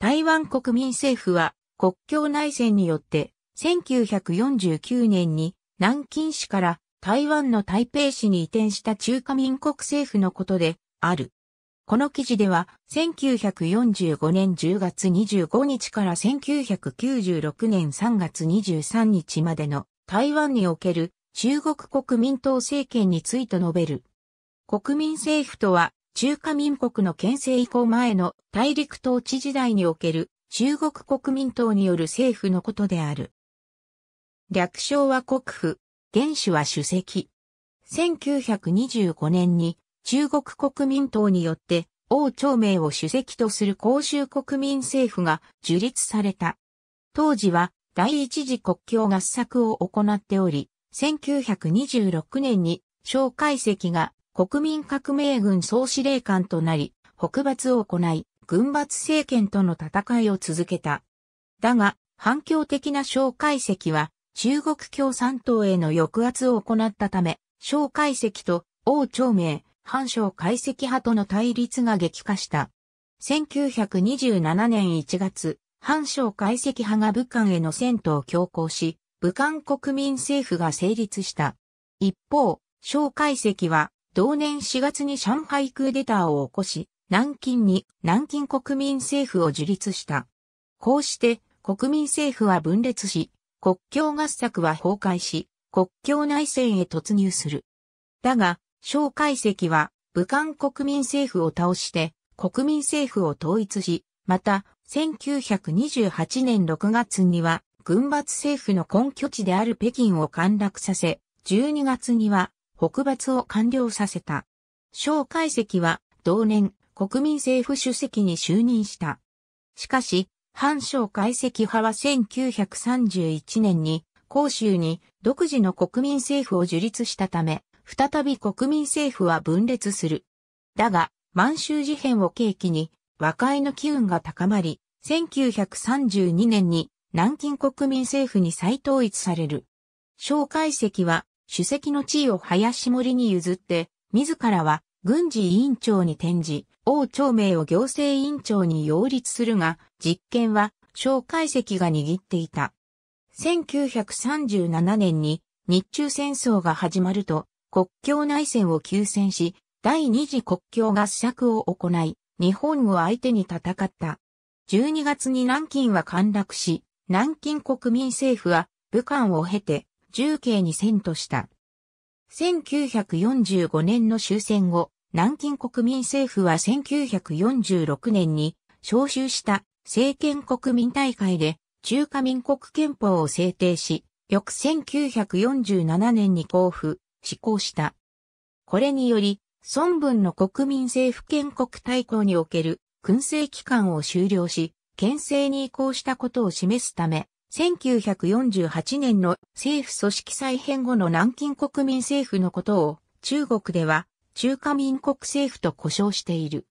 台湾国民政府は国境内戦によって1949年に南京市から台湾の台北市に移転した中華民国政府のことである。この記事では1945年10月25日から1996年3月23日までの台湾における中国国民党政権について述べる。国民政府とは中華民国の建成以降前の大陸統治時代における中国国民党による政府のことである。略称は国府、原主は主席。1925年に中国国民党によって王朝明を主席とする公衆国民政府が樹立された。当時は第一次国境合作を行っており、1926年に蒋介石が国民革命軍総司令官となり、北伐を行い、軍閥政権との戦いを続けた。だが、反共的な蒋介石は、中国共産党への抑圧を行ったため、蒋介石と王朝明、反蒋介石派との対立が激化した。1927年1月、反蒋介石派が武漢への戦闘を強行し、武漢国民政府が成立した。一方、小介石は同年4月に上海クーデターを起こし、南京に南京国民政府を樹立した。こうして国民政府は分裂し、国境合作は崩壊し、国境内戦へ突入する。だが、蒋介石は武漢国民政府を倒して国民政府を統一し、また1928年6月には軍閥政府の根拠地である北京を陥落させ、12月には北伐を完了させた。蒋介石は同年国民政府主席に就任した。しかし、反蒋介石派は1931年に広州に独自の国民政府を樹立したため、再び国民政府は分裂する。だが、満州事変を契機に和解の機運が高まり、1932年に南京国民政府に再統一される。蒋介石は主席の地位を林森に譲って、自らは軍事委員長に転じ、王長明を行政委員長に擁立するが、実権は小解石が握っていた。1937年に日中戦争が始まると国境内戦を休戦し、第二次国境合作を行い、日本を相手に戦った。12月に南京は陥落し、南京国民政府は武漢を経て重慶に遷都した。1945年の終戦後、南京国民政府は1946年に招集した政権国民大会で中華民国憲法を制定し、翌1947年に交付、施行した。これにより、孫文の国民政府建国大綱における、燻政期間を終了し、憲政に移行したことを示すため、1948年の政府組織再編後の南京国民政府のことを中国では中華民国政府と呼称している。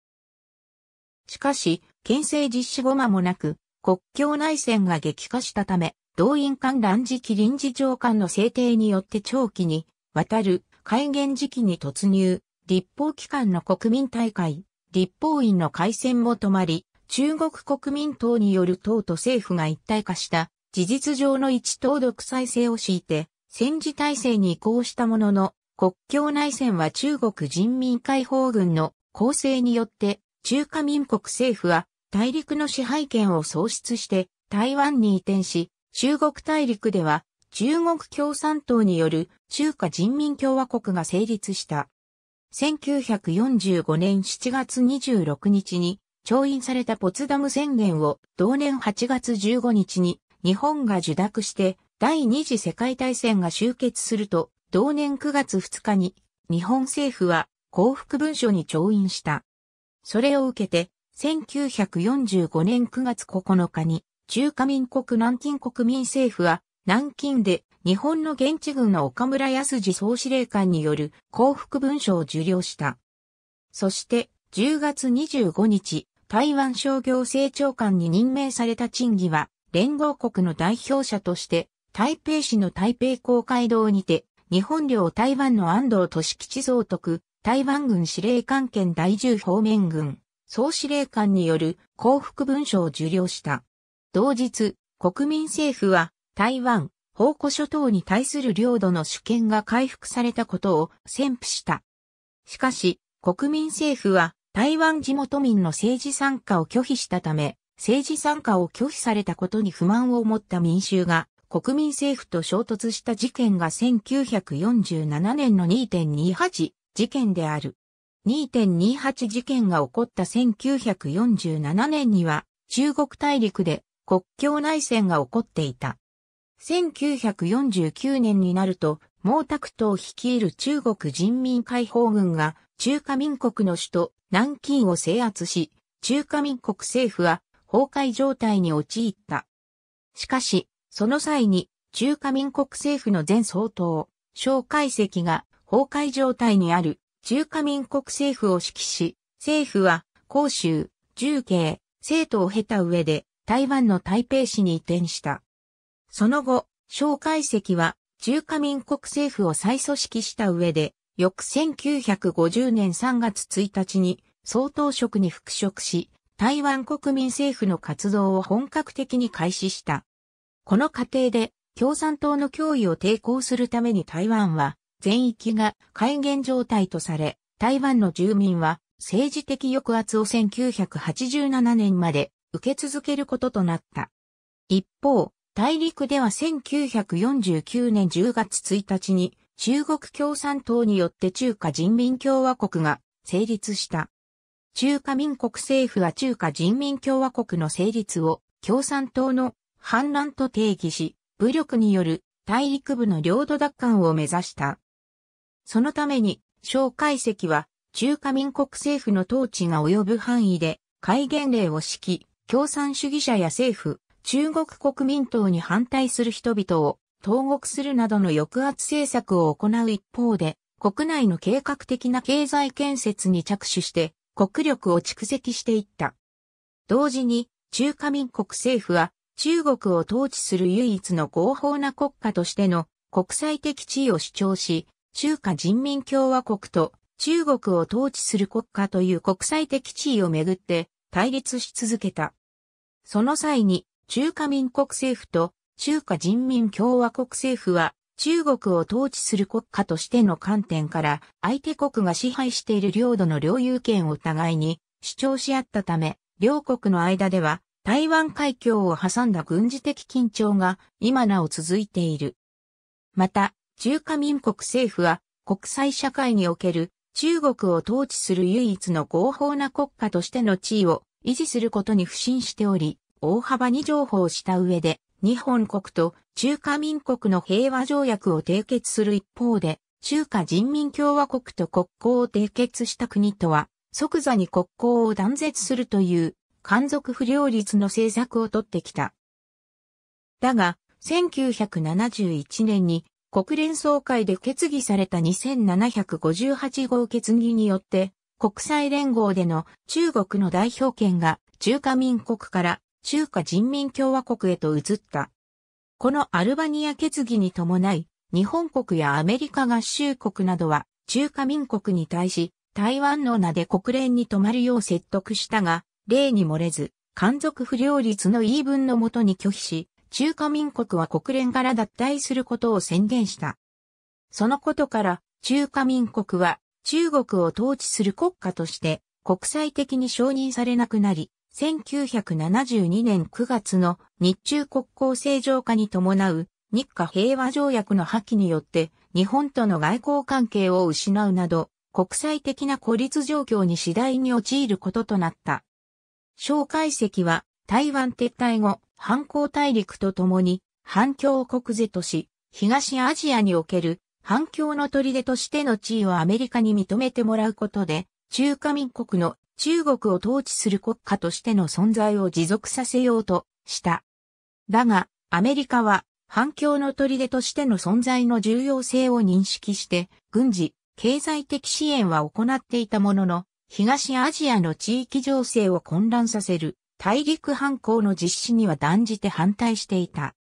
しかし、憲政実施後間もなく、国境内戦が激化したため、動員間乱時期臨時長官の制定によって長期にわたる改元時期に突入、立法機関の国民大会、立法院の改選も止まり、中国国民党による党と政府が一体化した事実上の一党独裁制を敷いて、戦時体制に移行したものの、国境内戦は中国人民解放軍の構成によって、中華民国政府は大陸の支配権を喪失して台湾に移転し、中国大陸では中国共産党による中華人民共和国が成立した。1945年7月26日に調印されたポツダム宣言を同年8月15日に日本が受諾して第二次世界大戦が終結すると、同年9月2日に日本政府は幸福文書に調印した。それを受けて、1945年9月9日に中華民国南京国民政府は南京で日本の現地軍の岡村康次総司令官による幸福文書を受領した。そして10月25日、台湾商業政長官に任命された陳義は連合国の代表者として、台北市の台北公会堂にて、日本領台湾の安藤俊吉総督、台湾軍司令官兼第10方面軍、総司令官による幸福文書を受領した。同日、国民政府は、台湾、宝庫諸島に対する領土の主権が回復されたことを宣布した。しかし、国民政府は、台湾地元民の政治参加を拒否したため、政治参加を拒否されたことに不満を持った民衆が国民政府と衝突した事件が1947年の2.28事件である。2.28事件が起こった1947年には中国大陸で国境内戦が起こっていた。1949年になると毛沢東率いる中国人民解放軍が中華民国の首都南京を制圧し、中華民国政府は崩壊状態に陥った。しかし、その際に中華民国政府の前総統、蒋介石が崩壊状態にある中華民国政府を指揮し、政府は広州、重慶、生徒を経た上で台湾の台北市に移転した。その後、蒋介石は中華民国政府を再組織した上で、翌1950年3月1日に総統職に復職し、台湾国民政府の活動を本格的に開始した。この過程で共産党の脅威を抵抗するために台湾は全域が戒厳状態とされ、台湾の住民は政治的抑圧を1987年まで受け続けることとなった。一方、大陸では1949年10月1日に中国共産党によって中華人民共和国が成立した。中華民国政府は中華人民共和国の成立を共産党の反乱と定義し、武力による大陸部の領土奪還を目指した。そのために、蒋介石は中華民国政府の統治が及ぶ範囲で戒厳令を敷き、共産主義者や政府、中国国民党に反対する人々を投獄するなどの抑圧政策を行う一方で、国内の計画的な経済建設に着手して、国力を蓄積していった。同時に、中華民国政府は、中国を統治する唯一の合法な国家としての国際的地位を主張し、中華人民共和国と中国を統治する国家という国際的地位をめぐって対立し続けた。その際に中華民国政府と中華人民共和国政府は中国を統治する国家としての観点から、相手国が支配している領土の領有権を互いに主張し合ったため、両国の間では、台湾海峡を挟んだ軍事的緊張が今なお続いている。また、中華民国政府は国際社会における中国を統治する唯一の合法な国家としての地位を維持することに不信しており、大幅に譲歩をした上で、日本国と中華民国の平和条約を締結する一方で、中華人民共和国と国交を締結した国とは、即座に国交を断絶するという、漢族不良率の政策をとってきた。だが、1971年に国連総会で決議された2758号決議によって、国際連合での中国の代表権が中華民国から中華人民共和国へと移った。このアルバニア決議に伴い、日本国やアメリカ合衆国などは中華民国に対し、台湾の名で国連に泊まるよう説得したが、例に漏れず、漢族不良率の言い分のもとに拒否し、中華民国は国連から脱退することを宣言した。そのことから、中華民国は中国を統治する国家として国際的に承認されなくなり、1972年9月の日中国交正常化に伴う日華平和条約の破棄によって日本との外交関係を失うなど国際的な孤立状況に次第に陥ることとなった。蒋介石は台湾撤退後、反抗大陸とともに反共国是とし、東アジアにおける反共の砦としての地位をアメリカに認めてもらうことで、中華民国の中国を統治する国家としての存在を持続させようとした。だが、アメリカは反共の砦としての存在の重要性を認識して、軍事、経済的支援は行っていたものの、東アジアの地域情勢を混乱させる大陸反抗の実施には断じて反対していた。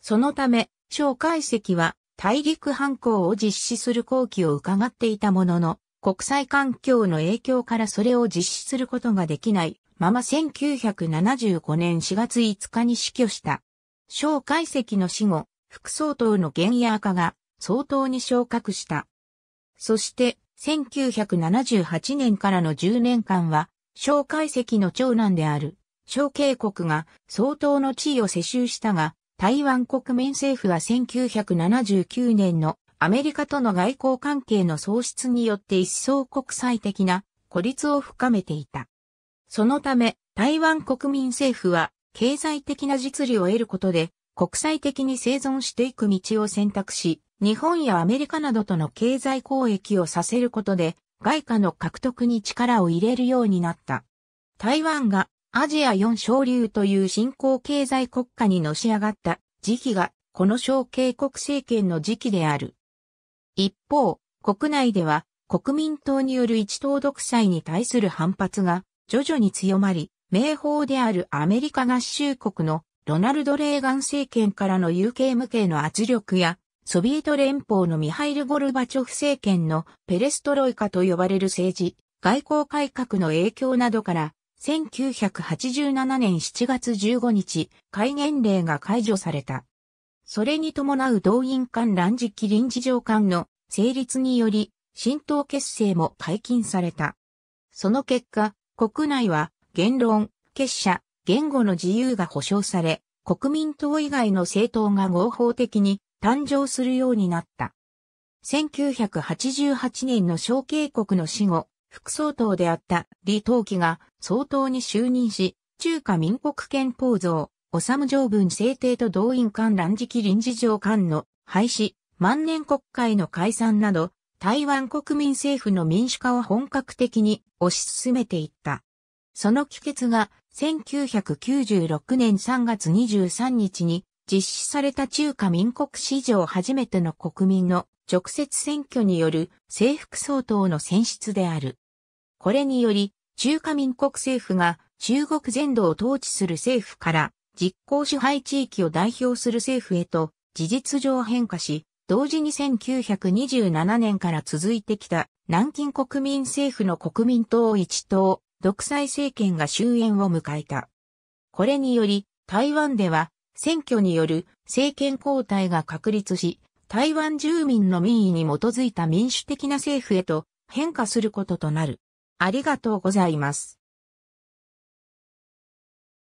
そのため、蒋介石は大陸反抗を実施する好機を伺っていたものの、国際環境の影響からそれを実施することができないまま1975年4月5日に死去した。蒋介石の死後、副総統の原野化が総統に昇格した。そして、1978年からの10年間は、蒋介石の長男である、蒋慶国が総統の地位を世襲したが、台湾国民政府は1979年のアメリカとの外交関係の喪失によって一層国際的な孤立を深めていた。そのため、台湾国民政府は経済的な実利を得ることで国際的に生存していく道を選択し、日本やアメリカなどとの経済交易をさせることで外貨の獲得に力を入れるようになった。台湾がアジア4小流という新興経済国家にのし上がった時期がこの小渓国政権の時期である。一方、国内では国民党による一党独裁に対する反発が徐々に強まり、名法であるアメリカ合衆国のロナルド・レーガン政権からの有形無形の圧力や、ソビエト連邦のミハイル・ゴルバチョフ政権のペレストロイカと呼ばれる政治、外交改革の影響などから、1987年7月15日、戒厳令が解除された。それに伴う動員官乱時期臨時上官の成立により、新党結成も解禁された。その結果、国内は言論、結社、言語の自由が保障され、国民党以外の政党が合法的に誕生するようになった。1988年の小渓国の死後、副総統であった李登輝が総統に就任し、中華民国憲法像、おさむ条文制定と動員官乱時期臨時条官の廃止、万年国会の解散など、台湾国民政府の民主化を本格的に推し進めていった。その帰結が1996年3月23日に実施された中華民国史上初めての国民の直接選挙による征服総統の選出である。これにより中華民国政府が中国全土を統治する政府から実効支配地域を代表する政府へと事実上変化し、同時に1927年から続いてきた南京国民政府の国民党一党、独裁政権が終焉を迎えた。これにより、台湾では選挙による政権交代が確立し、台湾住民の民意に基づいた民主的な政府へと変化することとなる。ありがとうございます。